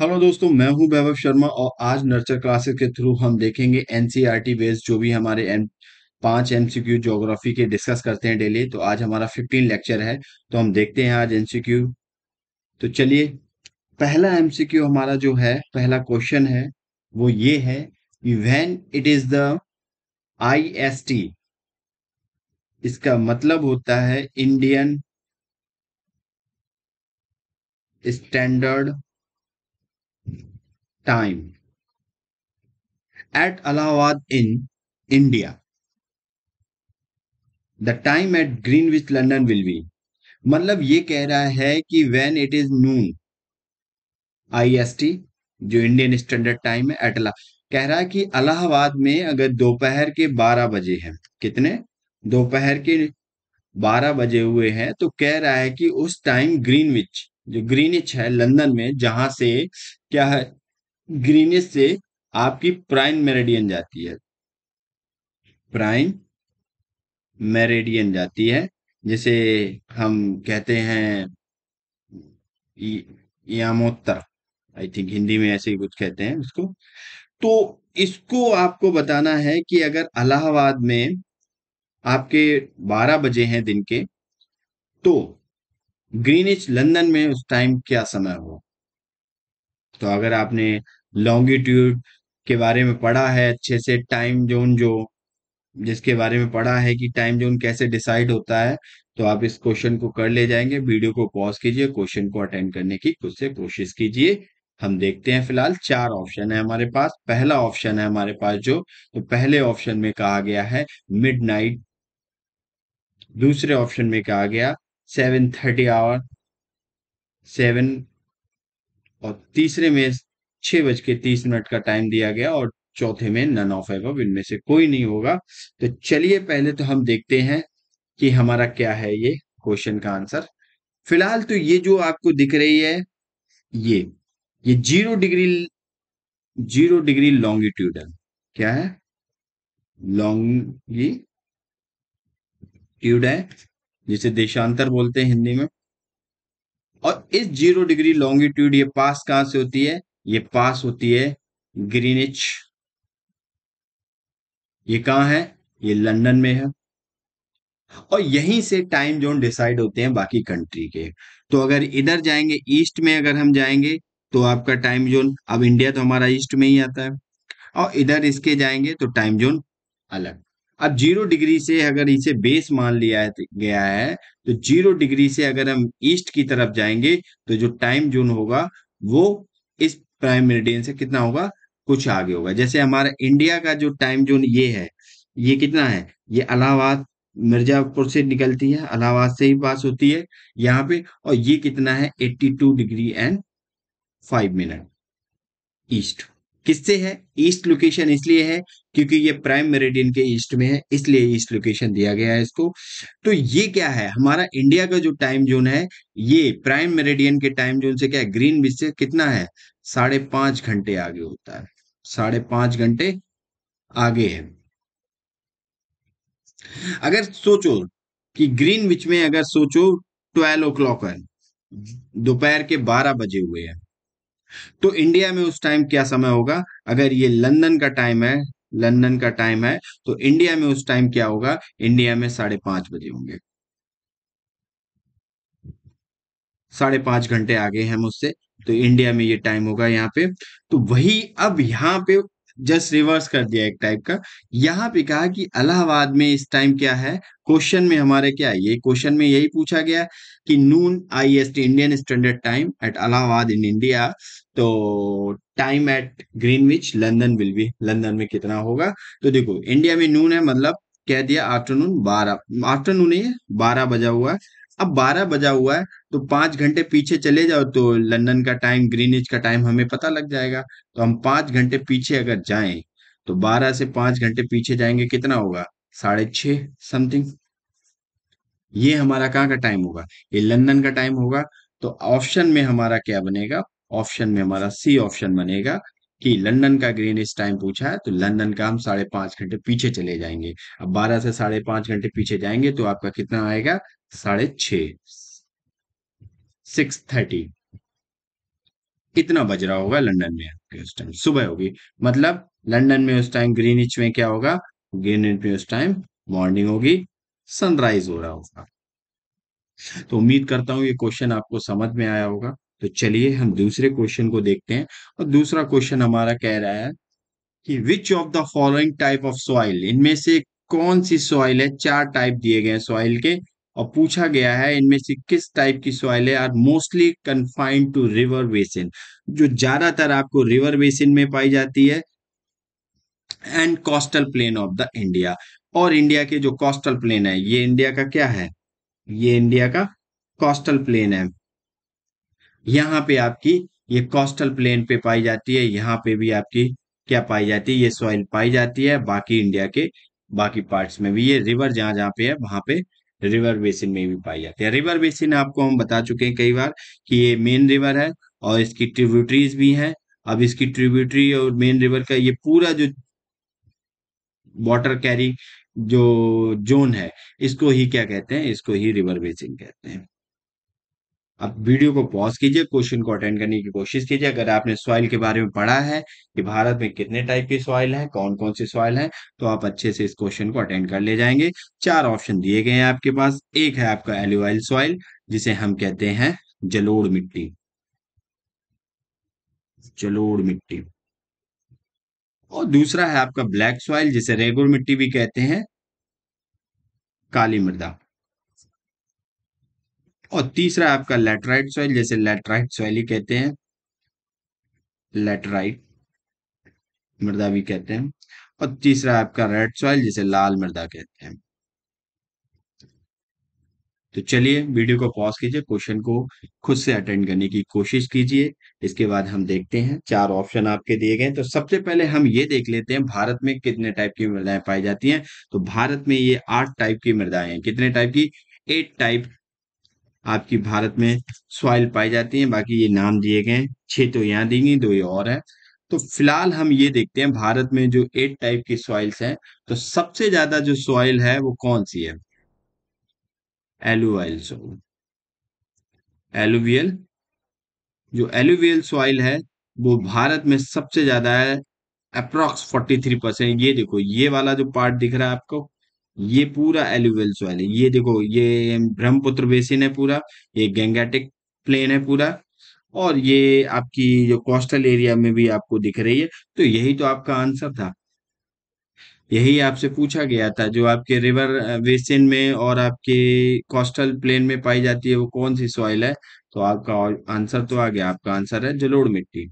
hello दोस्तों मैं हूं वैभव शर्मा और आज नर्चर क्लासेस के थ्रू हम देखेंगे एनसीईआरटी बेस्ड e जो भी हमारे एम पांच एमसीक्यू ज्योग्राफी के डिस्कस करते हैं डेली तो आज हमारा फिफ्टीन लेक्चर है तो हम देखते हैं आज एमसीक्यू e तो चलिए पहला एमसीक्यू e हमारा जो है पहला क्वेश्चन है वो ये है when it is the I इसका मतलब होता है Indian standard time at Allahabad in India the time at Greenwich London will be मतलब ये कह रहा है कि when it is noon I S T जो इंडियन स्टैंडर्ड टाइम है एट अला कह रहा है कि अलाहाबाद में अगर दोपहर के 12 बजे हैं कितने दोपहर के 12 बजे हुए हैं तो कह रहा है कि उस टाइम ग्रीन विच जो ग्रीनिच है लंदन में जहां से क्या है ग्रीनिच से आपकी प्राइम मेरेडियन जाती है प्राइम मेरेडियन जाती है जिसे हम कहते हैं यामोत्तर आई थिंक हिंदी में ऐसे ही कुछ कहते हैं उसको तो इसको आपको बताना है कि अगर अलाहाबाद में आपके 12 बजे हैं दिन के तो ग्रीनिच लंदन में उस टाइम क्या समय हो तो अगर आपने लॉन्गिट्यूड के बारे में पढ़ा है अच्छे से टाइम जोन जो जिसके बारे में पढ़ा है कि टाइम जोन कैसे डिसाइड होता है तो आप इस क्वेश्चन को कर ले जाएंगे वीडियो को पॉज कीजिए क्वेश्चन को अटेंड करने की खुद से कोशिश कीजिए हम देखते हैं फिलहाल चार ऑप्शन है हमारे पास पहला ऑप्शन है हमारे पास जो तो पहले ऑप्शन में कहा गया है मिडनाइट दूसरे ऑप्शन में कहा गया सेवन थर्टी आवर सेवन और तीसरे में छह बज के तीस मिनट का टाइम दिया गया और चौथे में नन ऑफ एब इनमें से कोई नहीं होगा तो चलिए पहले तो हम देखते हैं कि हमारा क्या है ये क्वेश्चन का आंसर फिलहाल तो ये जो आपको दिख रही है ये ये zero degree zero degree longitudinal क्या है ट्यूड है जिसे देशांतर बोलते हैं हिंदी में और इस जीरो डिग्री लॉन्गिट्यूड ये पास कहां से होती है ये पास होती है ग्रीनिच ये कहा है ये लंदन में है और यहीं से टाइम जोन डिसाइड होते हैं बाकी कंट्री के तो अगर इधर जाएंगे ईस्ट में अगर हम जाएंगे तो आपका टाइम जोन अब इंडिया तो हमारा ईस्ट में ही आता है और इधर इसके जाएंगे तो टाइम जोन अलग अब जीरो डिग्री से अगर इसे बेस मान लिया गया है तो जीरो डिग्री से अगर हम ईस्ट की तरफ जाएंगे तो जो टाइम जोन होगा वो इस प्राइम मेरिडियन से कितना होगा कुछ आगे होगा जैसे हमारा इंडिया का जो टाइम जोन ये है ये कितना है ये अलाहाबाद मिर्जापुर से निकलती है अलाहाबाद से ही पास होती है यहाँ पे और ये कितना है 82 डिग्री एंड 5 मिनट ईस्ट किससे है ईस्ट लोकेशन इसलिए है क्योंकि ये प्राइम मेरिडियन के ईस्ट में है इसलिए ईस्ट लोकेशन दिया गया है इसको तो ये क्या है हमारा इंडिया का जो टाइम जोन है ये प्राइम मेरिडियन के टाइम जोन से क्या है ग्रीन बीच से कितना है साढ़े पांच घंटे आगे होता है साढ़े पांच घंटे आगे है अगर सोचो कि ग्रीन बिच में अगर सोचो ट्वेल्व ओ क्लॉक है दोपहर के बारह बजे हुए हैं तो इंडिया में उस टाइम क्या समय होगा अगर ये लंदन का टाइम है लंदन का टाइम है तो इंडिया में उस टाइम क्या होगा इंडिया में साढ़े पांच बजे होंगे साढ़े पांच घंटे आगे हम उससे तो इंडिया में ये टाइम होगा यहाँ पे तो वही अब यहाँ पे जस्ट रिवर्स कर दिया एक टाइप का यहाँ पे कहा कि अलाहाबाद में इस टाइम क्या है क्वेश्चन में हमारे क्या है ये क्वेश्चन में यही पूछा गया कि noon I S T Indian standard time at Allahabad in India तो time at Greenwich London will be London में कितना होगा तो देखो इंडिया में नून है मतलब कह दिया आफ्टरनून बारह आफ्टरनून है बारह बजा हुआ है अब बारह बजा हुआ है तो पांच घंटे पीछे चले जाओ तो लंदन का टाइम ग्रीनविच का टाइम हमें पता लग जाएगा तो हम पांच घंटे पीछे अगर जाएं तो बारह से पांच घंटे पीछे जाएंगे कितना होगा साढ़े छ समथिंग ये हमारा कहाँ का टाइम होगा ये लंदन का टाइम होगा तो ऑप्शन में हमारा क्या बनेगा ऑप्शन में हमारा सी ऑप्शन बनेगा कि लंदन का ग्रीन इस टाइम पूछा है तो लंदन का हम साढ़े पांच घंटे पीछे चले जाएंगे अब बारह से साढ़े पांच घंटे पीछे जाएंगे तो आपका कितना आएगा साढ़े छ सिक्स थर्टी कितना बज रहा होगा लंदन में आपके उस टाइम सुबह होगी मतलब लंदन में उस टाइम ग्रीन इच में क्या होगा ग्रीन इच में उस टाइम मॉर्निंग होगी सनराइज हो रहा होगा तो उम्मीद करता हूं ये क्वेश्चन आपको समझ में आया होगा तो चलिए हम दूसरे क्वेश्चन को देखते हैं और दूसरा क्वेश्चन हमारा कह रहा है कि which of the following type of soil इनमें से कौन सी सॉइल है चार टाइप दिए गए हैं सॉइल के और पूछा गया है इनमें से किस टाइप की सॉइल है are mostly confined to river basin जो ज्यादातर आपको रिवर बेसिन में पाई जाती है and coastal plain of the India और इंडिया के जो कोस्टल प्लेन है ये इंडिया का क्या है ये इंडिया का कोस्टल प्लेन है यहाँ पे आपकी ये कोस्टल प्लेन पे पाई जाती है यहाँ पे भी आपकी क्या पाई जाती है ये सॉइल पाई जाती है बाकी इंडिया के बाकी पार्ट्स में भी ये रिवर जहां जहां पे है वहां पे रिवर बेसिन में भी पाई जाती है रिवर बेसिन आपको हम बता चुके हैं कई बार कि ये मेन रिवर है और इसकी ट्रिब्यूटरीज भी हैं अब इसकी ट्रिब्यूटरी और मेन रिवर का ये पूरा जो वॉटर कैरी जो जोन है इसको ही क्या कहते हैं इसको ही रिवर बेसिन कहते हैं आप वीडियो को पॉज कीजिए क्वेश्चन को अटेंड करने की कोशिश कीजिए अगर आपने सॉइल के बारे में पढ़ा है कि भारत में कितने टाइप की सॉइल है कौन कौन से सॉइल है तो आप अच्छे से इस क्वेश्चन को अटेंड कर ले जाएंगे चार ऑप्शन दिए गए हैं आपके पास एक है आपका एलिवाइल सॉइल जिसे हम कहते हैं जलोड़ मिट्टी जलोड़ मिट्टी और दूसरा है आपका ब्लैक सॉइल जिसे रेगुर मिट्टी भी कहते हैं काली मृदा और तीसरा आपका लेटराइट सॉइल जैसे लेटराइट सॉइल ही कहते हैं लेटराइट मृदा भी कहते हैं और तीसरा आपका रेड सॉइल जिसे लाल मृदा कहते हैं तो चलिए वीडियो को पॉज कीजिए क्वेश्चन को खुद से अटेंड करने की कोशिश कीजिए इसके बाद हम देखते हैं चार ऑप्शन आपके दिए गए तो सबसे पहले हम ये देख लेते हैं भारत में कितने टाइप की मृदाएं पाई जाती हैं तो भारत में ये आठ टाइप की मृदाएं हैं कितने टाइप की एट टाइप आपकी भारत में सॉइल पाई जाती है बाकी ये नाम दिए गए छह तो यहाँ दी गई दो ये और है तो फिलहाल हम ये देखते हैं भारत में जो एट टाइप की सॉइल्स हैं तो सबसे ज्यादा जो सॉइल है वो कौन सी है एलुवाइल सॉइल एलुवियल जो एलुवियल सॉइल है वो भारत में सबसे ज्यादा है अप्रॉक्स 43 परसेंट ये देखो ये वाला जो पार्ट दिख रहा है आपको ये पूरा एलुवियल सॉइल है ये देखो ये ब्रह्मपुत्र बेसिन है पूरा ये गंगेटिक प्लेन है पूरा और ये आपकी जो कोस्टल एरिया में भी आपको दिख रही है तो यही तो आपका आंसर था यही आपसे पूछा गया था जो आपके रिवर बेसिन में और आपके कोस्टल प्लेन में पाई जाती है वो कौन सी सॉइल है तो आपका आंसर तो आ गया आपका आंसर है जलोड़ मिट्टी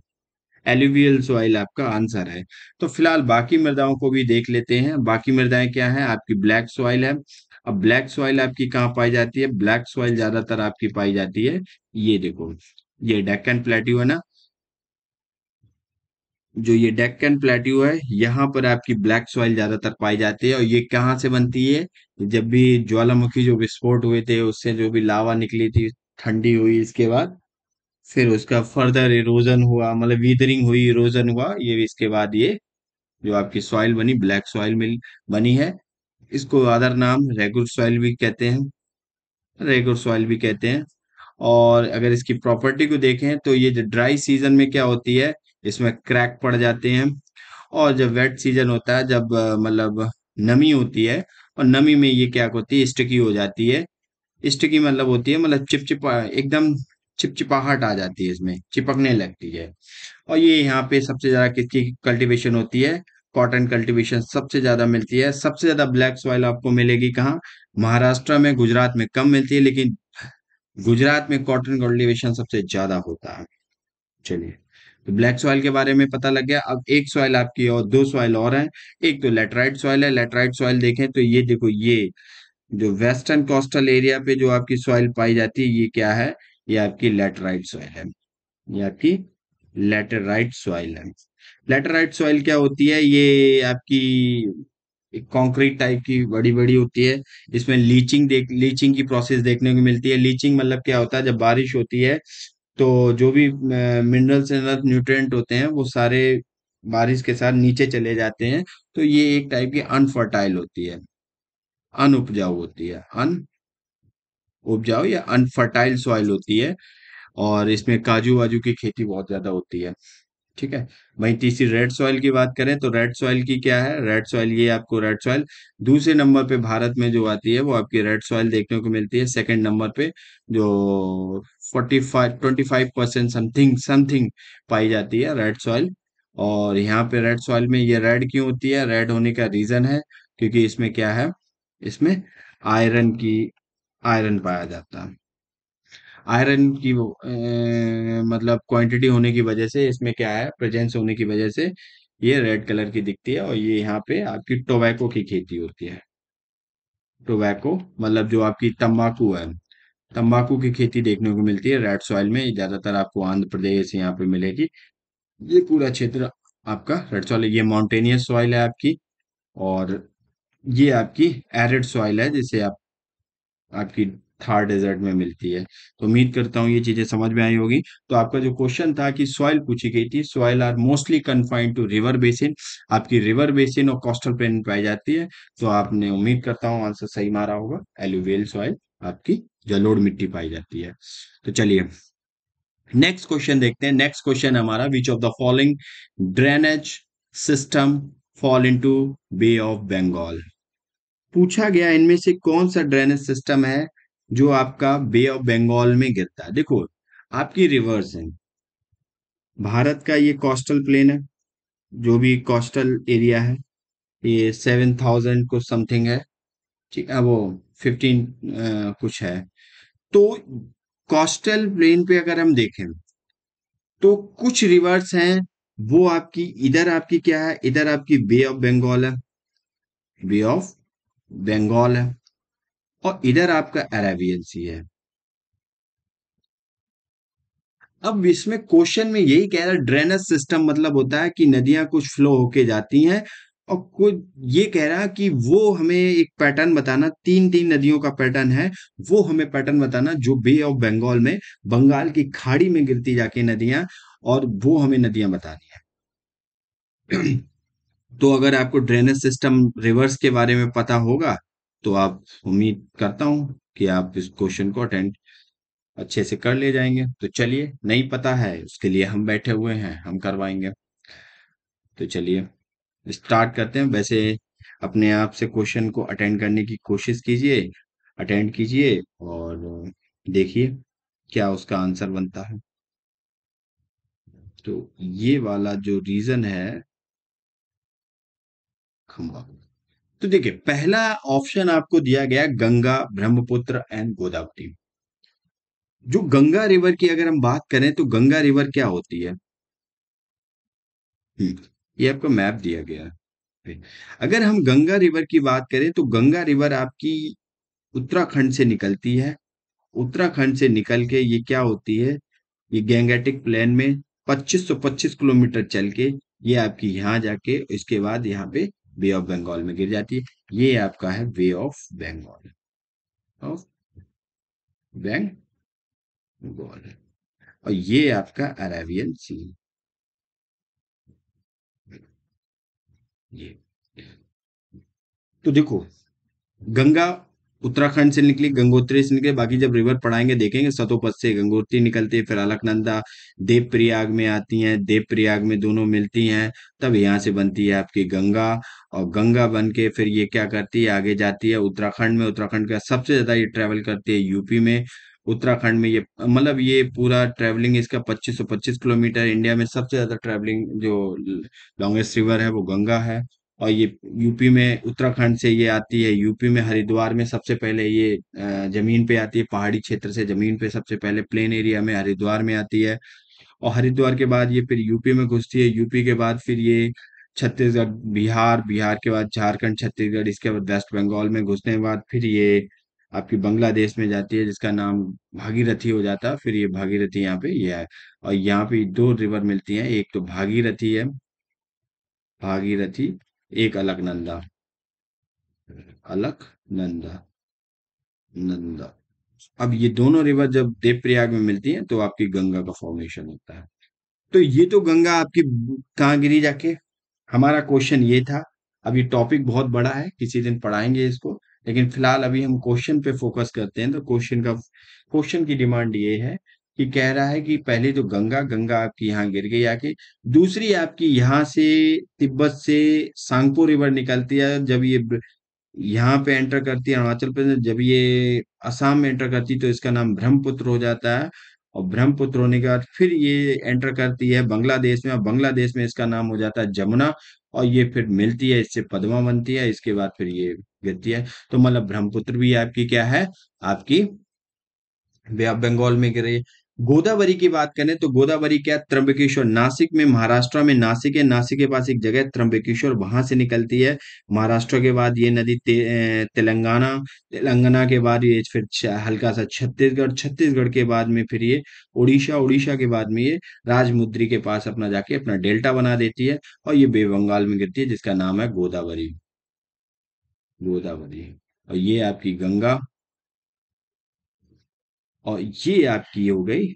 एल्यूवियल सॉइल आपका आंसर है तो फिलहाल बाकी मृदाओं को भी देख लेते हैं बाकी मृदाएं क्या है आपकी ब्लैक सॉइल है अब ब्लैक सॉइल आपकी कहाँ पाई जाती है ब्लैक सॉइल ज्यादातर आपकी पाई जाती है ये देखो ये डेक्कन प्लेट्यू है ना जो ये डेक्कन प्लेट्यू है यहाँ पर आपकी ब्लैक सॉइल ज्यादातर पाई जाती है और ये कहाँ से बनती है जब भी ज्वालामुखी जो विस्फोट हुए थे उससे जो भी लावा निकली थी ठंडी हुई इसके बाद फिर उसका फर्दर इरोजन हुआ मतलब वीदरिंग हुई इरोजन हुआ ये इसके बाद ये जो आपकी सॉइल बनी ब्लैक सॉइल मिल बनी है इसको अदर नाम रेगुलर सॉइल भी कहते हैं रेगुलर सॉइल भी कहते हैं और अगर इसकी प्रॉपर्टी को देखें तो ये जो ड्राई सीजन में क्या होती है इसमें क्रैक पड़ जाते हैं और जब वेट सीजन होता है जब मतलब नमी होती है और नमी में ये क्या होती है स्टिकी हो जाती है स्टिकी मतलब होती है मतलब चिपचिपा एकदम चिपचिपाहट आ जाती है इसमें चिपकने लगती है और ये यहाँ पे सबसे ज्यादा किसकी कल्टिवेशन होती है कॉटन कल्टिवेशन सबसे ज्यादा मिलती है सबसे ज्यादा ब्लैक सॉइल आपको मिलेगी कहाँ महाराष्ट्र में गुजरात में कम मिलती है लेकिन गुजरात में कॉटन कल्टिवेशन सबसे ज्यादा होता है चलिए तो ब्लैक सॉइल के बारे में पता लग गया अब एक सॉइल आपकी और दो सॉइल और है एक तो लेटराइट सॉइल है लेटराइट सॉइल देखें तो ये देखो ये जो वेस्टर्न कोस्टल एरिया पे जो आपकी सॉइल पाई जाती है ये क्या है ये आपकी लेटराइट सॉइल है ये आपकी लेटराइट सॉइल है लेटराइट सॉइल क्या होती है ये आपकी कंक्रीट टाइप की बड़ी बड़ी होती है इसमें लीचिंग देख लीचिंग की प्रोसेस देखने को मिलती है लीचिंग मतलब क्या होता है जब बारिश होती है तो जो भी मिनरल्स एंड न्यूट्रिएंट होते हैं वो सारे बारिश के साथ नीचे चले जाते हैं तो ये एक टाइप की अनफर्टाइल होती है अनउपजाऊ होती है अन उपजाऊ या अनफर्टाइल सॉइल होती है और इसमें काजू वाजू की खेती बहुत ज़्यादा होती है ठीक है वहीं तीसरी रेड सॉइल की बात करें तो रेड सॉइल की क्या है रेड सॉइल ये आपको रेड सॉइल दूसरे नंबर पे भारत में जो आती है वो आपकी रेड सॉइल देखने को मिलती है सेकंड नंबर पे जो forty five twenty five percent something something पाई जाती है रेड सॉइल और यहाँ पे रेड सॉइल में ये रेड क्यों होती है रेड होने का रीजन है क्योंकि इसमें क्या है इसमें आयरन की आयरन पाया जाता है आयरन की वो, ए, मतलब क्वांटिटी होने की वजह से इसमें क्या है प्रेजेंस होने की वजह से ये रेड कलर की दिखती है और ये यहाँ पे आपकी टोबैको की खेती होती है टोबैको मतलब जो आपकी तम्बाकू है तम्बाकू की खेती देखने को मिलती है रेड सॉइल में ज्यादातर आपको आंध्र प्रदेश यहाँ पे मिलेगी ये पूरा क्षेत्र आपका रेड सॉइल ये माउंटेनियस सॉइल है आपकी और ये आपकी एरिड सॉइल है जिसे आप आपकी थार डेजर्ट में मिलती है तो उम्मीद करता हूँ ये चीजें समझ में आई होगी तो आपका जो क्वेश्चन था कि सॉइल पूछी गई थी soil are mostly confined to river basin आपकी रिवर बेसिन और कोस्टल प्लेन पाई जाती है तो आपने उम्मीद करता हूँ आंसर सही मारा होगा एलुवेल सॉइल आपकी जलोड़ मिट्टी पाई जाती है तो चलिए नेक्स्ट क्वेश्चन देखते हैं नेक्स्ट क्वेश्चन हमारा which of the following drainage system fall to bay of Bengal पूछा गया इनमें से कौन सा ड्रेनेज सिस्टम है जो आपका बे ऑफ बंगाल में गिरता है देखो आपकी रिवर्स है भारत का ये कोस्टल प्लेन है जो भी कोस्टल एरिया है ये सेवन थाउजेंड कुछ समथिंग है ठीक है वो फिफ्टीन कुछ है तो कोस्टल प्लेन पे अगर हम देखें तो कुछ रिवर्स हैं वो आपकी इधर आपकी क्या है इधर आपकी बे ऑफ बंगाल है बे ऑफ बंगाल है और इधर आपका अरेबियन सी है अब इसमें क्वेश्चन में यही कह रहा है ड्रेनेज सिस्टम मतलब होता है कि नदियां कुछ फ्लो होके जाती हैं और कुछ ये कह रहा है कि वो हमें एक पैटर्न बताना तीन तीन नदियों का पैटर्न है वो हमें पैटर्न बताना जो बे ऑफ बंगाल में बंगाल की खाड़ी में गिरती जाके नदियां और वो हमें नदियां बतानी है तो अगर आपको ड्रेनेज सिस्टम रिवर्स के बारे में पता होगा तो आप उम्मीद करता हूं कि आप इस क्वेश्चन को अटेंड अच्छे से कर ले जाएंगे तो चलिए नहीं पता है उसके लिए हम बैठे हुए हैं हम करवाएंगे तो चलिए स्टार्ट करते हैं वैसे अपने आप से क्वेश्चन को अटेंड करने की कोशिश कीजिए अटेंड कीजिए और देखिए क्या उसका आंसर बनता है तो ये वाला जो रीजन है खंबा तो देखिए पहला ऑप्शन आपको दिया गया गंगा ब्रह्मपुत्र एंड गोदावरी जो गंगा रिवर की अगर हम बात करें तो गंगा रिवर क्या होती है हम्म, ये आपको मैप दिया गया है अगर हम गंगा रिवर की बात करें तो गंगा रिवर आपकी उत्तराखंड से निकलती है उत्तराखंड से निकल के ये क्या होती है ये गैंगेटिक प्लेन में 2525 किलोमीटर चल के ये आपकी यहां जाके इसके बाद यहाँ पे बे ऑफ बंगाल में गिर जाती है ये आपका है bay of Bengal of Bengal और ये आपका अरेबियन सी ये तो देखो गंगा उत्तराखंड से निकली गंगोत्री से निकले बाकी जब रिवर पढ़ाएंगे देखेंगे सतोपथ से गंगोत्री निकलती है फिर अलकनंदा देवप्रयाग में आती हैं देवप्रयाग में दोनों मिलती हैं तब यहाँ से बनती है आपकी गंगा और गंगा बन के फिर ये क्या करती है आगे जाती है उत्तराखंड में उत्तराखंड का सबसे ज्यादा ये ट्रेवल करती है यूपी में उत्तराखंड में ये मतलब ये पूरा ट्रैवलिंग इसका 2525 किलोमीटर इंडिया में सबसे ज्यादा ट्रैवलिंग जो लॉन्गेस्ट रिवर है वो गंगा है और ये यूपी में उत्तराखंड से ये आती है यूपी में हरिद्वार में सबसे पहले ये जमीन पे आती है पहाड़ी क्षेत्र से जमीन पे सबसे पहले प्लेन एरिया में हरिद्वार में आती है और हरिद्वार के बाद ये फिर यूपी में घुसती है यूपी के बाद फिर ये छत्तीसगढ़ बिहार बिहार के बाद झारखंड छत्तीसगढ़ इसके बाद वेस्ट बंगाल में घुसने के बाद फिर ये आपकी बांग्लादेश में जाती है जिसका नाम भागीरथी हो जाता है फिर ये भागीरथी यहाँ पे ये है और यहाँ पे दो रिवर मिलती हैं एक तो भागीरथी है भागीरथी एक अलग नंदा अलग नंदा नंदा अब ये दोनों रिवर जब देवप्रयाग में मिलती हैं तो आपकी गंगा का फॉर्मेशन होता है तो ये तो गंगा आपकी कहाँ गिरी जाके हमारा क्वेश्चन ये था अब ये टॉपिक बहुत बड़ा है किसी दिन पढ़ाएंगे इसको लेकिन फिलहाल अभी हम क्वेश्चन पे फोकस करते हैं तो क्वेश्चन का क्वेश्चन की डिमांड ये है कि कह रहा है कि पहले तो गंगा गंगा आपकी यहाँ गिर गई आके दूसरी आपकी यहाँ से तिब्बत से सांगपो रिवर निकलती है जब ये यहाँ पे एंटर करती है अरुणाचल प्रदेश जब ये असम में एंटर करती है तो इसका नाम ब्रह्मपुत्र हो जाता है और ब्रह्मपुत्र होने के बाद फिर ये एंटर करती है बांग्लादेश में और बांग्लादेश में इसका नाम हो जाता है जमुना और ये फिर मिलती है इससे पदमा बनती है इसके बाद फिर ये गिरती है तो मतलब ब्रह्मपुत्र भी आपकी क्या है आपकी ऑफ बंगाल में गिर रही है गोदावरी की बात करें तो गोदावरी क्या त्रंबकेश्वर नासिक में महाराष्ट्र में नासिक है नासिक के पास एक जगह त्रंबकेश्वर वहां से निकलती है महाराष्ट्र के बाद ये नदी ते, तेलंगाना तेलंगाना के बाद ये फिर हल्का सा छत्तीसगढ़ छत्तीसगढ़ के बाद में फिर ये उड़ीसा उड़ीसा के बाद में ये राजमुद्री के पास अपना जाके अपना डेल्टा बना देती है और ये बे बंगाल में गिरती है जिसका नाम है गोदावरी गोदावरी और ये आपकी गंगा और ये आपकी हो गई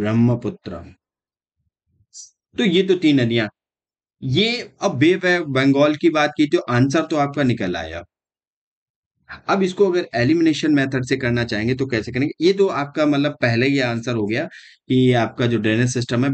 ब्रह्मपुत्र तो ये तो तीन नदियां ये अब बे बंगाल की बात की तो आंसर तो आपका निकल आया अब इसको अगर एलिमिनेशन मेथड से करना चाहेंगे तो कैसे करेंगे ये तो आपका मतलब पहले ही आंसर हो गया कि आपका जो ड्रेनेज सिस्टम है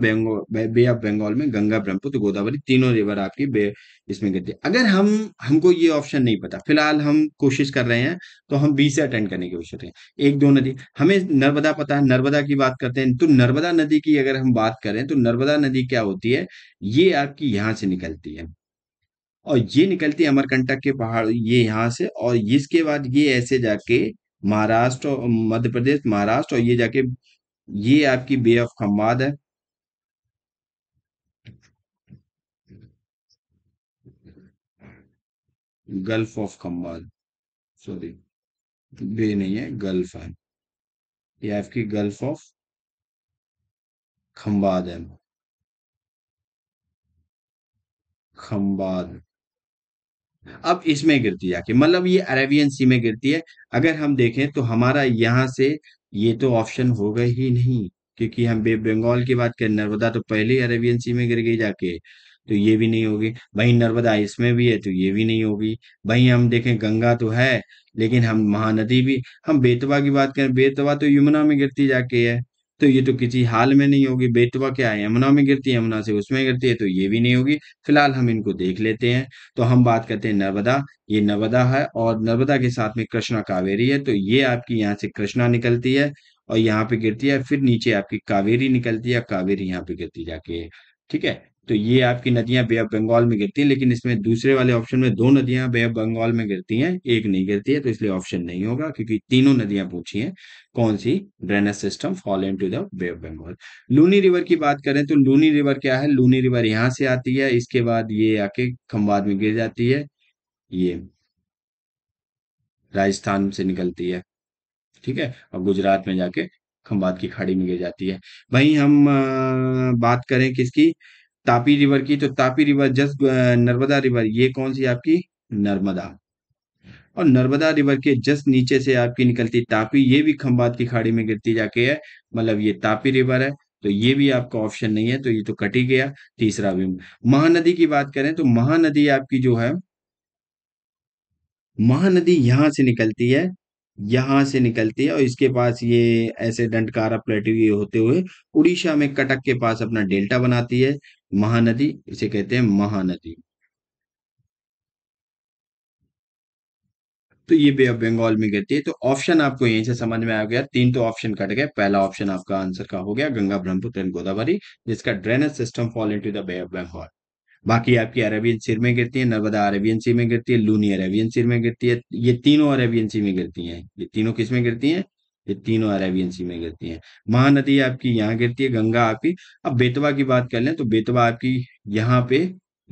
बे, ऑफ बंगाल में गंगा ब्रह्मपुत्र गोदावरी तीनों रिवर आपकी बे इसमें गिरती है अगर हम हमको ये ऑप्शन नहीं पता फिलहाल हम कोशिश कर रहे हैं तो हम बी से अटेंड करने की कोशिश करें एक दो नदी हमें नर्मदा पता है नर्मदा की बात करते हैं तो नर्मदा नदी की अगर हम बात करें तो नर्मदा नदी क्या होती है ये आपकी यहाँ से निकलती है और ये निकलती है अमरकंटक के पहाड़ ये यहाँ से और इसके बाद ये ऐसे जाके महाराष्ट्र मध्य प्रदेश महाराष्ट्र और ये जाके ये आपकी बे ऑफ खम्बाद है gulf of Khambhat sorry bay नहीं है गल्फ है ये आपकी गल्फ ऑफ खम्बाद है खम्बाद अब इसमें गिरती जाके मतलब ये अरेबियन सी में गिरती है अगर हम देखें तो हमारा यहाँ से ये तो ऑप्शन होगा ही नहीं क्योंकि हम बे बंगाल की बात करें नर्मदा तो पहले ही अरेबियन सी में गिर गई जाके तो ये भी नहीं होगी वहीं नर्मदा इसमें भी है तो ये भी नहीं होगी वहीं हम देखें गंगा तो है लेकिन हम महानदी भी हम बेतवा की बात करें बेतवा तो यमुना में गिरती जाके है तो ये तो किसी हाल में नहीं होगी बेटवा क्या है यमुना में गिरती है यमुना से उसमें गिरती है तो ये भी नहीं होगी फिलहाल हम इनको देख लेते हैं तो हम बात करते हैं नर्मदा ये नर्मदा है और नर्मदा के साथ में कृष्णा कावेरी है तो ये आपकी यहाँ से कृष्णा निकलती है और यहाँ पे गिरती है फिर नीचे आपकी कावेरी निकलती है कावेरी यहाँ पे गिरती जाके ठीक है तो ये आपकी नदियां बे ऑफ बंगाल में गिरती हैं लेकिन इसमें दूसरे वाले ऑप्शन में दो नदियां बे ऑफ बंगाल में गिरती हैं एक नहीं गिरती है तो इसलिए ऑप्शन नहीं होगा क्योंकि तीनों नदियां पूछी हैं कौन सी drainage system fall into the bay of Bengal Luni river की बात करें तो लूनी रिवर क्या है लूनी रिवर यहाँ से आती है इसके बाद ये आके खम्बाद में गिर जाती है ये राजस्थान से निकलती है ठीक है और गुजरात में जाके खम्बाद की खाड़ी में गिर जाती है वही हम बात करें किसकी तापी रिवर की तो Tapi river just Narmada river ये कौन सी आपकी नर्मदा और नर्मदा रिवर के जस्ट नीचे से आपकी निकलती तापी ये भी खंबात की खाड़ी में गिरती जाके है मतलब ये तापी रिवर है तो ये भी आपका ऑप्शन नहीं है तो ये तो कट ही गया तीसरा भी महानदी की बात करें तो महानदी आपकी जो है महानदी यहां से निकलती है यहाँ से निकलती है और इसके पास ये ऐसे डंडकारा प्लेट्यू होते हुए उड़ीसा में कटक के पास अपना डेल्टा बनाती है महानदी इसे कहते हैं महानदी तो ये बे ऑफ बंगाल में कहती है तो ऑप्शन आपको यहीं से समझ में आ गया तीन तो ऑप्शन कट गए पहला ऑप्शन आपका आंसर का हो गया गंगा ब्रह्मपुत्र एंड गोदावरी जिसका drainage system fall to the bay of Bengal बाकी आपकी अरेबियन सिर में गिरती है नर्मदा अरेबियन सी में गिरती है लूनी अरेबियन सिर में गिरती है ये तीनों अरेबियन सी में गिरती हैं ये तीनों किस में गिरती हैं ये तीनों अरेबियन सी में गिरती हैं महानदी आपकी यहाँ गिरती है गंगा आपकी अब बेतवा की बात कर लें तो बेतवा आपकी यहाँ पे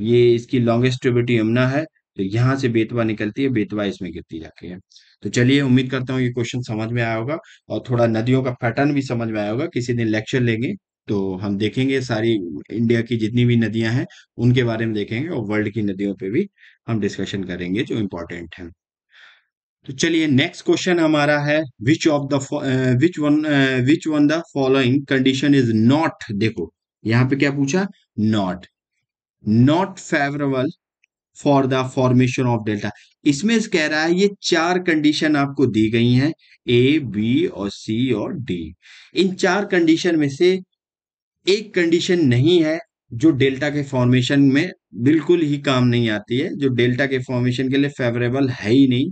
ये इसकी लॉन्गेस्ट ट्रिब्यूटी यमुना है तो यहाँ से बेतवा निकलती है बेतवा इसमें गिरती जाती है तो चलिए उम्मीद करता हूँ ये क्वेश्चन समझ में आया होगा और थोड़ा नदियों का पैटर्न भी समझ में आया होगा किसी दिन लेक्चर लेंगे तो हम देखेंगे सारी इंडिया की जितनी भी नदियां हैं उनके बारे में देखेंगे और वर्ल्ड की नदियों पे भी हम डिस्कशन करेंगे जो इम्पोर्टेंट हैं तो चलिए नेक्स्ट क्वेश्चन हमारा है which of the which one which one the following condition is not देखो यहाँ पे क्या पूछा not not favourable for the formation of delta इसमें कह रहा है ये चार कंडीशन आपको दी गई हैं ए बी और सी और डी इन चार कंडीशन में से एक कंडीशन नहीं है जो डेल्टा के फॉर्मेशन में बिल्कुल ही काम नहीं आती है जो डेल्टा के फॉर्मेशन के लिए फेवरेबल है ही नहीं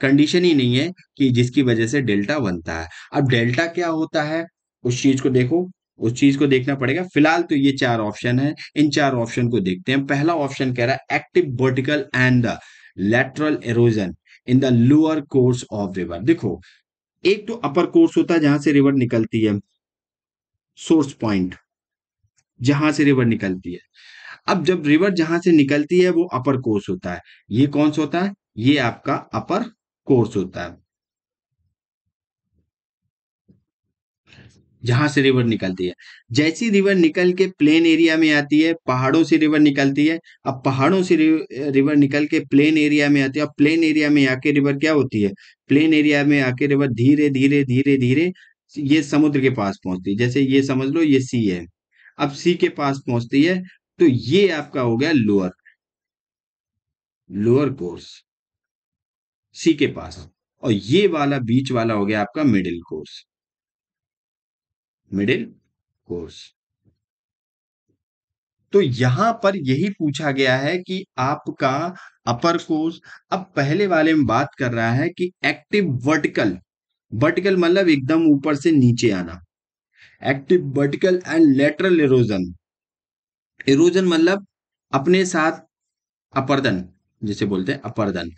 कंडीशन ही नहीं है कि जिसकी वजह से डेल्टा बनता है अब डेल्टा क्या होता है उस चीज को देखो उस चीज को देखना पड़ेगा फिलहाल तो ये चार ऑप्शन है इन चार ऑप्शन को देखते हैं पहला ऑप्शन कह रहा है active vertical and the lateral erosion in the lower course of river देखो एक तो अपर कोर्स होता है जहां से रिवर निकलती है सोर्स पॉइंट जहां से रिवर निकलती है अब जब रिवर जहां से निकलती है वो अपर कोर्स होता है ये कौन सा होता है ये आपका अपर कोर्स होता है जहां से रिवर निकलती है जैसी रिवर निकल के प्लेन एरिया में आती है पहाड़ों से रिवर निकलती है अब पहाड़ों से रिवर निकल के प्लेन एरिया में आती है अब प्लेन एरिया में आके रिवर क्या होती है प्लेन एरिया में आके रिवर धीरे धीरे धीरे धीरे ये समुद्र के पास पहुंचती है जैसे ये समझ लो ये सी है अब सी के पास पहुंचती है तो ये आपका हो गया लोअर लोअर कोर्स सी के पास और ये वाला बीच वाला हो गया आपका मिडिल कोर्स मिडिल कोर्स तो यहां पर यही पूछा गया है कि आपका अपर कोर्स अब पहले वाले में बात कर रहा है कि एक्टिव वर्टिकल वर्टिकल मतलब एकदम ऊपर से नीचे आना active vertical and lateral erosion erosion मतलब अपने साथ अपर्दन जिसे बोलते हैं अपर्दन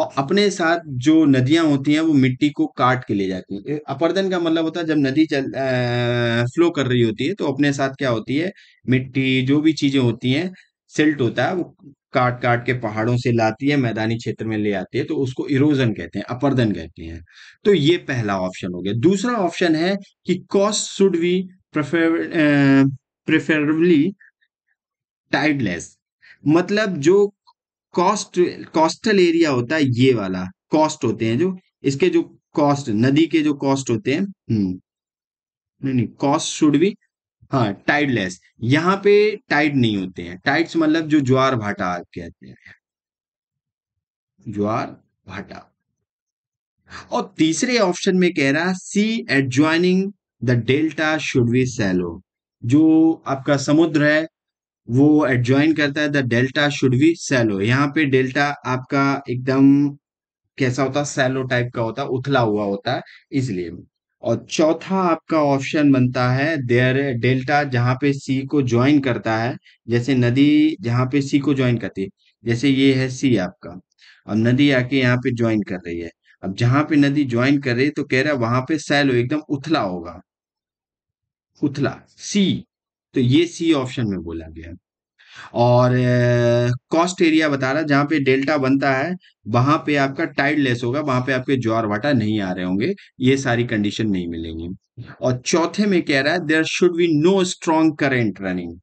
और अपने साथ जो नदियां होती हैं वो मिट्टी को काट के ले जाती हैं अपर्दन का मतलब होता है जब नदी चल आ, फ्लो कर रही होती है तो अपने साथ क्या होती है मिट्टी जो भी चीजें होती हैं सिल्ट होता है वो काट काट के पहाड़ों से लाती है मैदानी क्षेत्र में ले आती है तो उसको इरोजन कहते हैं अपर्दन कहते हैं तो ये पहला ऑप्शन हो गया दूसरा ऑप्शन है कि coast should be preferably tideless मतलब जो कॉस्ट कॉस्टल एरिया होता है ये वाला कॉस्ट होते हैं जो इसके जो कॉस्ट नदी के जो कॉस्ट होते हैं हम्म, नहीं नहीं कॉस्ट शुड बी हाँ टाइडलेस यहाँ पे टाइड नहीं होते हैं टाइड्स मतलब जो ज्वार भाटा आप कहते हैं ज्वार भाटा और तीसरे ऑप्शन में कह रहा sea adjoining the delta should be shallow जो आपका समुद्र है वो एडजॉइन करता है the delta should be shallow यहाँ पे डेल्टा आपका एकदम कैसा होता है सैलो टाइप का होता है उथला हुआ होता है इसलिए और चौथा आपका ऑप्शन बनता है देयर डेल्टा जहां पे सी को ज्वाइन करता है जैसे नदी जहां पे सी को ज्वाइन करती है जैसे ये है सी आपका अब नदी आके यहाँ पे ज्वाइन कर रही है अब जहां पे नदी ज्वाइन कर रही है तो कह रहा है वहां पे सैलो एकदम उथला होगा उथला सी तो ये सी ऑप्शन में बोला गया और कॉस्ट एरिया बता रहा है जहां पे डेल्टा बनता है वहां पे आपका टाइड लेस होगा वहां पे आपके ज्वार वाटा नहीं आ रहे होंगे ये सारी कंडीशन नहीं मिलेंगी और चौथे में कह रहा है there should be no strong current running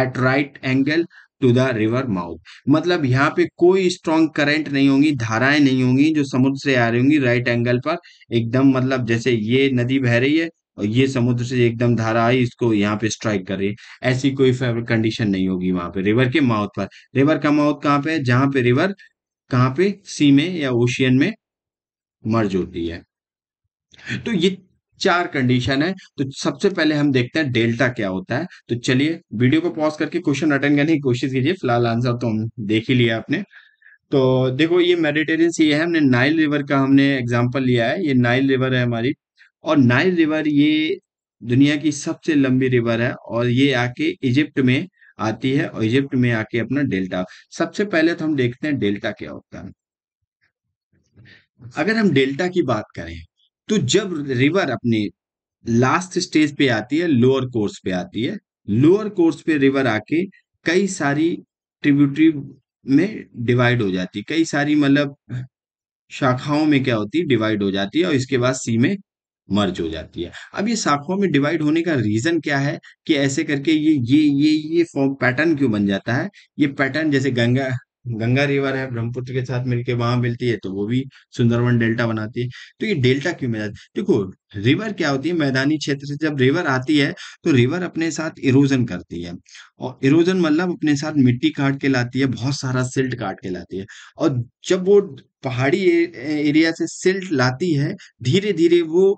at right angle to the river mouth मतलब यहाँ पे कोई स्ट्रॉन्ग करेंट नहीं होंगी धाराएं नहीं होंगी जो समुद्र से आ रही होंगी राइट एंगल पर एकदम मतलब जैसे ये नदी बह रही है और ये समुद्र से एकदम धारा आई इसको यहाँ पे स्ट्राइक कर रही है ऐसी कोई कंडीशन नहीं होगी वहां पे रिवर के माउथ पर रिवर का माउथ कहाँ पे है जहां पे रिवर कहाँ पे सी में या ओशियन में मर्ज होती है तो ये चार कंडीशन है तो सबसे पहले हम देखते हैं डेल्टा क्या होता है तो चलिए वीडियो को पॉज करके क्वेश्चन अटेंड करने की कोशिश कीजिए फिलहाल आंसर तो हम देख ही लिया आपने तो देखो ये मेडिटेरियन सी है हमने नाइल रिवर का हमने एग्जाम्पल लिया है ये नाइल रिवर है हमारी और नाइल रिवर ये दुनिया की सबसे लंबी रिवर है और ये आके इजिप्ट में आती है और इजिप्ट में आके अपना डेल्टा सबसे पहले तो हम देखते हैं डेल्टा क्या होता है अगर हम डेल्टा की बात करें तो जब रिवर अपने लास्ट स्टेज पे आती है लोअर कोर्स पे आती है लोअर कोर्स पे रिवर आके कई सारी ट्रिब्यूटरी में डिवाइड हो जाती है कई सारी मतलब शाखाओं में क्या होती है डिवाइड हो जाती है और इसके बाद सी में मर्ज हो जाती है अब ये शाखाओं में डिवाइड होने का रीजन क्या है कि ऐसे करके ये ये ये ये फॉर्म पैटर्न क्यों बन जाता है ये पैटर्न जैसे गंगा गंगा रिवर है ब्रह्मपुत्र के साथ मिलके वहां मिलती है तो वो भी सुंदरवन डेल्टा बनाती है तो ये डेल्टा क्यों मिला जाती देखो रिवर क्या होती है मैदानी क्षेत्र से जब रिवर आती है तो रिवर अपने साथ इरोजन करती है और इरोजन मतलब अपने साथ मिट्टी काट के लाती है बहुत सारा सिल्ट काट के लाती है और जब वो पहाड़ी एरिया से सिल्ट लाती है धीरे धीरे वो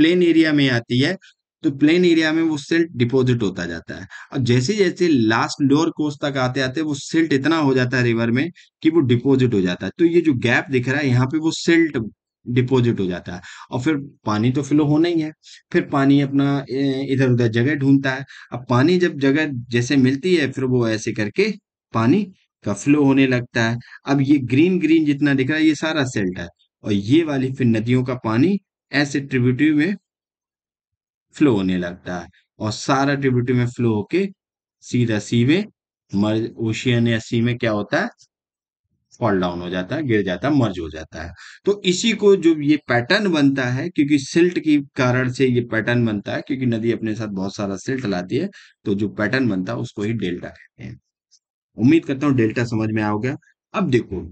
प्लेन एरिया में आती है तो प्लेन एरिया में वो सिल्ट डिपोजिट होता जाता है और जैसे जैसे लास्ट लोअर कोर्स तक आते आते वो सिल्ट इतना हो जाता है रिवर में कि वो डिपोजिट हो जाता है तो ये जो गैप दिख रहा है यहाँ पे वो सिल्ट डिपोजिट हो जाता है और फिर पानी तो फ्लो होना ही है फिर पानी अपना इधर उधर जगह ढूंढता है अब पानी जब जगह जैसे मिलती है फिर वो ऐसे करके पानी का फ्लो होने लगता है अब ये ग्रीन ग्रीन जितना दिख रहा है ये सारा सिल्ट है और ये वाली फिर नदियों का पानी ऐसे ट्रिब्यूटरी में फ्लो होने लगता है और सारा ट्रिब्यूटरी में फ्लो होके सीधा सी में मर्ज ओशियन या सी में क्या होता है फॉल डाउन हो जाता है गिर जाता है मर्ज हो जाता है तो इसी को जो ये पैटर्न बनता है क्योंकि सिल्ट के कारण से ये पैटर्न बनता है क्योंकि नदी अपने साथ बहुत सारा सिल्ट लाती है तो जो पैटर्न बनता है उसको ही डेल्टा कहते हैं उम्मीद करता हूँ डेल्टा समझ में आओगे अब देखो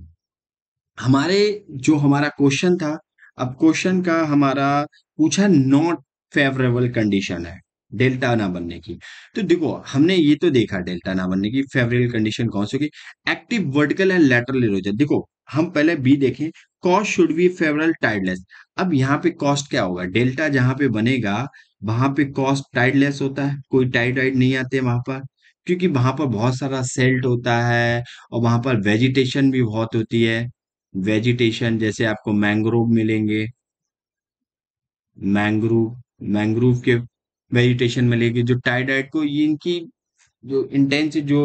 हमारे जो हमारा क्वेश्चन था अब क्वेश्चन का हमारा पूछा नॉट फेवरेबल कंडीशन है डेल्टा ना बनने की तो देखो हमने ये तो देखा डेल्टा ना बनने की फेवरेबल कंडीशन कौन सी होगी active vertical and lateral erosion देखो हम पहले बी देखें coast should be favourable tideless अब यहाँ पे कॉस्ट क्या होगा डेल्टा जहां पे बनेगा वहां पे कॉस्ट टाइडलेस होता है कोई टाइड वाइड नहीं आते वहां पर क्योंकि वहां पर बहुत सारा सेल्ट होता है और वहां पर वेजिटेशन भी बहुत होती है वेजिटेशन जैसे आपको मैंग्रोव मिलेंगे मैंग्रोव मैंग्रोव के वेजिटेशन मिलेगी जो टाइडाइड को इनकी जो इंटेंस जो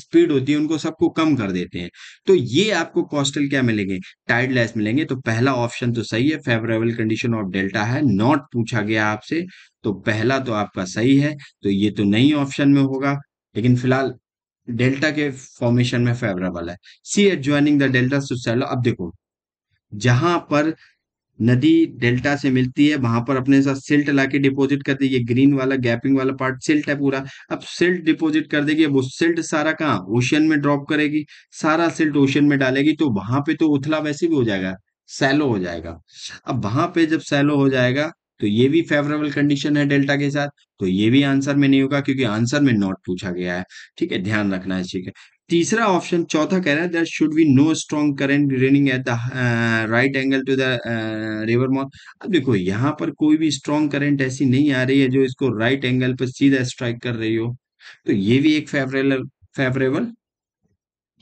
स्पीड होती है उनको सबको कम कर देते हैं तो ये आपको कोस्टल क्या मिलेंगे टाइड लैस मिलेंगे तो पहला ऑप्शन तो सही है फेवरेबल कंडीशन ऑफ डेल्टा है नॉट पूछा गया आपसे तो पहला तो आपका सही है तो ये तो नहीं ऑप्शन में होगा लेकिन फिलहाल डेल्टा के फॉर्मेशन में फेवरेबल है sea at joining the delta so shallow अब देखो जहां पर नदी डेल्टा से मिलती है वहां पर अपने साथ सिल्ट लाके डिपॉजिट कर देगी ग्रीन वाला गैपिंग वाला पार्ट सिल्ट है पूरा अब सिल्ट डिपॉजिट कर देगी वो सिल्ट सारा कहाँ ओशन में ड्रॉप करेगी सारा सिल्ट ओशन में डालेगी तो वहां पे तो उथला वैसे भी हो जाएगा सैलो हो जाएगा अब वहां पे जब सैलो हो जाएगा तो ये भी फेवरेबल कंडीशन है डेल्टा के साथ तो ये भी आंसर में नहीं होगा क्योंकि आंसर में नॉट पूछा गया है ठीक है ध्यान रखना है ठीक है तीसरा ऑप्शन चौथा कह रहा है there should be no strong current running at the right angle to the river mouth अब देखो यहाँ पर कोई भी स्ट्रॉन्ग करेंट ऐसी नहीं आ रही है जो इसको राइट right एंगल पर सीधा स्ट्राइक कर रही हो तो ये भी एक favourable favourable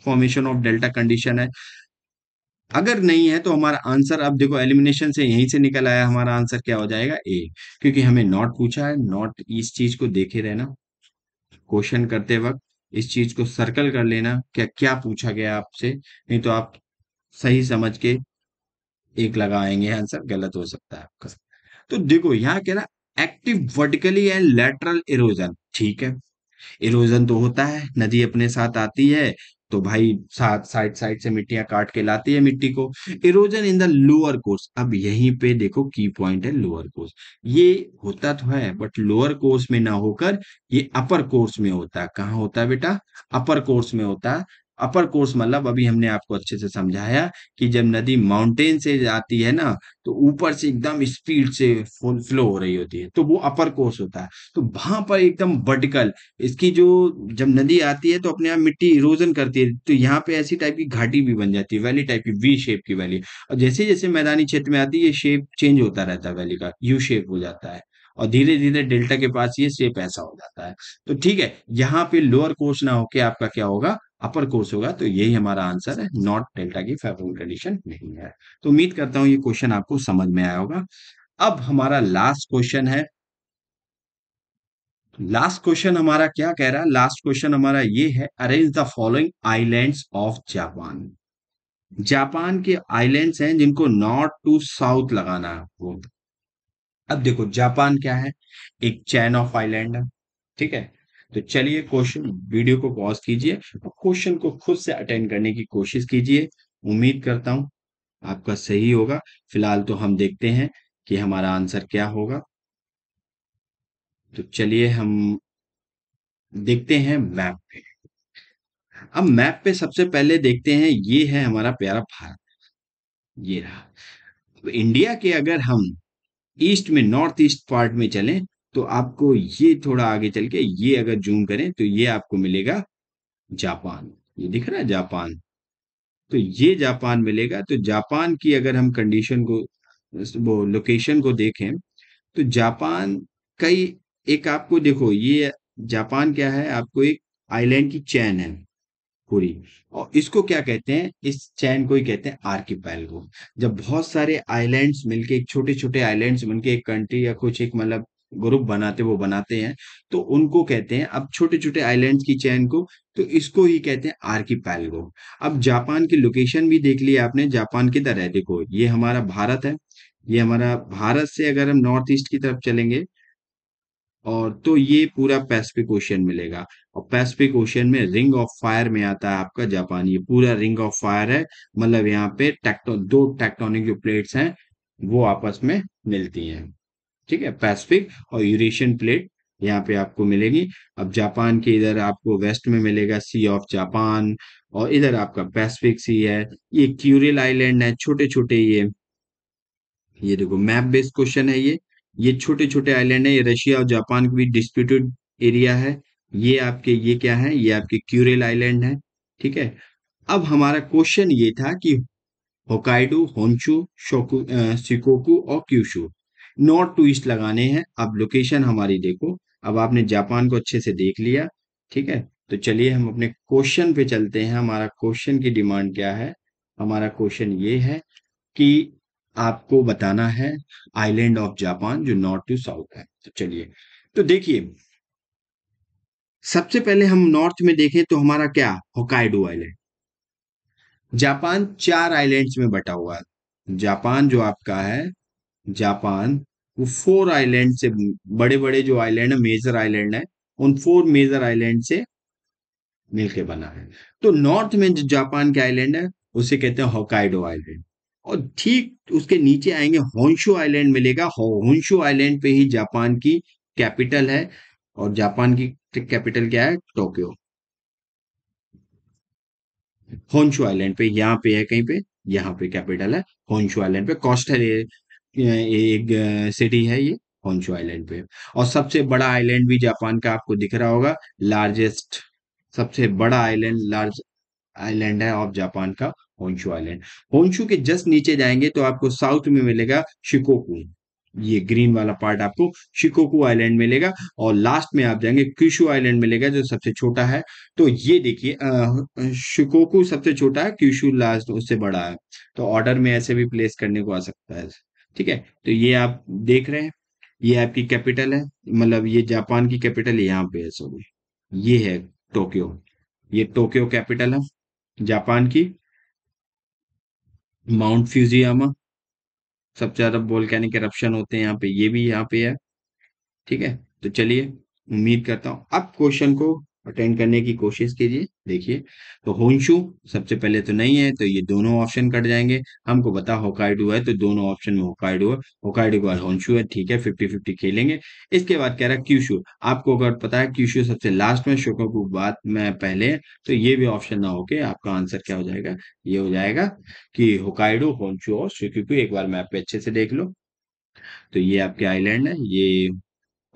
formation of delta condition है अगर नहीं है तो हमारा आंसर अब देखो एलिमिनेशन से यहीं से निकल आया हमारा आंसर क्या हो जाएगा ए क्योंकि हमें नॉट पूछा है नॉट इस चीज को देखे रहना क्वेश्चन करते वक्त इस चीज को सर्कल कर लेना क्या क्या पूछा गया आपसे नहीं तो आप सही समझ के एक लगाएंगे आंसर गलत हो सकता है आपका तो देखो यहाँ कह रहा active vertically and lateral erosion ठीक है इरोजन तो होता है नदी अपने साथ आती है तो भाई साथ साइड साइड से मिट्टियां काट के लाती है मिट्टी को erosion in the lower course अब यहीं पे देखो की पॉइंट है लोअर कोर्स ये होता तो है बट लोअर कोर्स में ना होकर ये अपर कोर्स में होता है कहाँ होता है बेटा अपर कोर्स में होता अपर कोर्स मतलब अभी हमने आपको अच्छे से समझाया कि जब नदी माउंटेन से जाती है ना तो ऊपर से एकदम स्पीड से फ्लो हो रही होती है तो वो अपर कोर्स होता है तो वहां पर एकदम वर्टिकल इसकी जो जब नदी आती है तो अपने आप मिट्टी इरोजन करती है तो यहाँ पे ऐसी टाइप की घाटी भी बन जाती है वैली टाइप की वी शेप की वैली और जैसे जैसे मैदानी क्षेत्र में आती है ये शेप चेंज होता रहता है वैली का यू शेप हो जाता है और धीरे धीरे डेल्टा के पास ये शेप ऐसा हो जाता है तो ठीक है यहाँ पे लोअर कोर्स ना होके आपका क्या होगा अपर कोर्स होगा तो यही हमारा आंसर है नॉट डेल्टा की फेवरेबल कंडीशन नहीं है तो उम्मीद करता हूं ये क्वेश्चन आपको समझ में आया होगा अब हमारा लास्ट क्वेश्चन है लास्ट क्वेश्चन हमारा क्या कह रहा है लास्ट क्वेश्चन हमारा ये है arrange the following islands of Japan Japan के आइलैंड्स हैं जिनको नॉर्थ टू साउथ लगाना है आपको अब देखो जापान क्या है एक चैन ऑफ आइलैंड है ठीक है तो चलिए क्वेश्चन वीडियो को पॉज कीजिए और क्वेश्चन को खुद से अटेंड करने की कोशिश कीजिए उम्मीद करता हूं आपका सही होगा फिलहाल तो हम देखते हैं कि हमारा आंसर क्या होगा तो चलिए हम देखते हैं मैप पे अब मैप पे सबसे पहले देखते हैं ये है हमारा प्यारा भारत ये रहा इंडिया के अगर हम ईस्ट में नॉर्थ ईस्ट पार्ट में चलें तो आपको ये थोड़ा आगे चल के ये अगर जूम करें तो ये आपको मिलेगा जापान ये दिख रहा है जापान तो ये जापान मिलेगा तो जापान की अगर हम कंडीशन को वो लोकेशन को देखें तो जापान कई एक आपको देखो ये जापान क्या है आपको एक आइलैंड की चैन है पूरी और इसको क्या कहते हैं इस चैन को ही कहते हैं आर्किपैल को जब बहुत सारे आइलैंड्स मिलके एक छोटे छोटे आइलैंड्स बनके एक कंट्री या कुछ एक मतलब ग्रुप बनाते वो बनाते हैं तो उनको कहते हैं अब छोटे छोटे आइलैंड्स की चैन को तो इसको ही कहते हैं आर्की पैलगो अब जापान की लोकेशन भी देख लिया आपने जापान किधर है देखो ये हमारा भारत है ये हमारा भारत से अगर हम नॉर्थ ईस्ट की तरफ चलेंगे और तो ये पूरा पैसिफिक ओशियन मिलेगा और पैसिफिक ओशियन में रिंग ऑफ फायर में आता है आपका जापान ये पूरा रिंग ऑफ फायर है मतलब यहाँ पे टेक्टो दो टेक्टोनिक जो प्लेट्स हैं वो आपस में मिलती हैं ठीक है पैसिफिक और यूरेशियन प्लेट यहाँ पे आपको मिलेगी अब जापान के इधर आपको वेस्ट में मिलेगा सी ऑफ जापान और इधर आपका पैसिफिक सी है ये क्यूरियल आइलैंड है छोटे छोटे ये ये देखो मैप बेस्ड क्वेश्चन है ये ये छोटे छोटे आइलैंड है ये रशिया और जापान के बीच डिस्प्यूटेड एरिया है ये आपके ये क्या है ये आपके क्यूरियल आइलैंड है ठीक है अब हमारा क्वेश्चन ये था कि होकाइडो होन्चू शोकू सिकोकू और क्यूशू नॉर्थ टू ईस्ट लगाने हैं अब लोकेशन हमारी देखो अब आपने जापान को अच्छे से देख लिया ठीक है तो चलिए हम अपने क्वेश्चन पे चलते हैं हमारा क्वेश्चन की डिमांड क्या है हमारा क्वेश्चन ये है कि आपको बताना है आइलैंड ऑफ जापान जो नॉर्थ टू साउथ है तो चलिए तो देखिए सबसे पहले हम नॉर्थ में देखें तो हमारा क्या होकाइडो आइलैंड जापान चार आइलैंड्स में बटा हुआ है जापान जो आपका है जापान वो फोर आइलैंड से बड़े बड़े जो आइलैंड है मेजर आइलैंड है उन फोर मेजर आइलैंड से मिलके बना है तो नॉर्थ में जो जापान के आइलैंड है उसे कहते हैं होकाइडो आइलैंड और ठीक उसके नीचे आएंगे होंशो आइलैंड मिलेगा होन्शु आइलैंड पे ही जापान की कैपिटल है और जापान की कैपिटल क्या है टोक्यो होन्शु आइलैंड पे यहाँ पे है कहीं पे यहाँ पे कैपिटल है होन्शु आइलैंड पे कोस्टल एक सिटी है ये होंशु आइलैंड पे और सबसे बड़ा आइलैंड भी जापान का आपको दिख रहा होगा लार्जेस्ट सबसे बड़ा आइलैंड लार्ज आइलैंड है ऑफ जापान का होंशु आइलैंड होंशु के जस्ट नीचे जाएंगे तो आपको साउथ में मिलेगा शिकोकू ये ग्रीन वाला पार्ट आपको शिकोकू आइलैंड मिलेगा और लास्ट में आप जाएंगे क्यूशू आइलैंड मिलेगा जो सबसे छोटा है तो ये देखिए शिकोकू सबसे छोटा है क्यूशु लास्ट उससे बड़ा है तो ऑर्डर में ऐसे भी प्लेस करने को आ सकता है ठीक है तो ये आप देख रहे हैं ये आपकी कैपिटल है मतलब ये जापान की कैपिटल यहाँ पे है सब ये है टोक्यो ये टोक्यो कैपिटल है जापान की माउंट फ्यूजियामा सबसे ज्यादा वोल्केनिक करप्शन होते हैं यहाँ पे ये भी यहाँ पे है ठीक है तो चलिए उम्मीद करता हूं अब क्वेश्चन को अटेंड करने की कोशिश कीजिए देखिए तो होंशु सबसे पहले तो नहीं है तो ये दोनों ऑप्शन कट जाएंगे हमको बता होकाइडो है तो दोनों ऑप्शन में होकाइडो है होकाइडो के बाद होंशु है ठीक है फिफ्टी फिफ्टी खेलेंगे इसके बाद कह रहा है क्यूशु आपको अगर पता है क्यूशु सबसे लास्ट में को बात में पहले तो ये भी ऑप्शन ना होके आपका आंसर क्या हो जाएगा ये हो जाएगा कि होकाइडो होंशु और शिक्यूकू एक बार मैप पे अच्छे से देख लो तो ये आपके आईलैंड है ये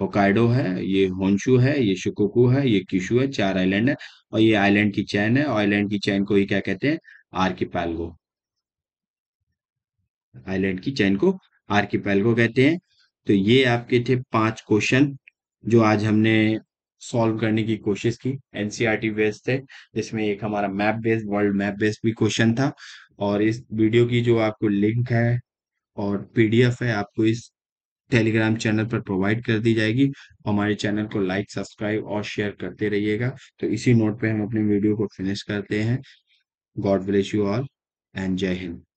होकाइडो है ये होन्शू है ये शिकोकू है ये किशु है चार आइलैंड है और ये आइलैंड की चैन है आइलैंड की चैन को ही क्या कहते हैं आर्किपैल्गो आइलैंड की चैन को पैलगो कहते हैं तो ये आपके थे पांच क्वेश्चन जो आज हमने सॉल्व करने की कोशिश की एनसीईआरटी बेस्ड थे जिसमें एक हमारा map based world map based भी क्वेश्चन था और इस वीडियो की जो आपको लिंक है और पीडीएफ है आपको इस टेलीग्राम चैनल पर प्रोवाइड कर दी जाएगी और हमारे चैनल को लाइक सब्सक्राइब और शेयर करते रहिएगा तो इसी नोट पे हम अपने वीडियो को फिनिश करते हैं God bless you all and Jai Hind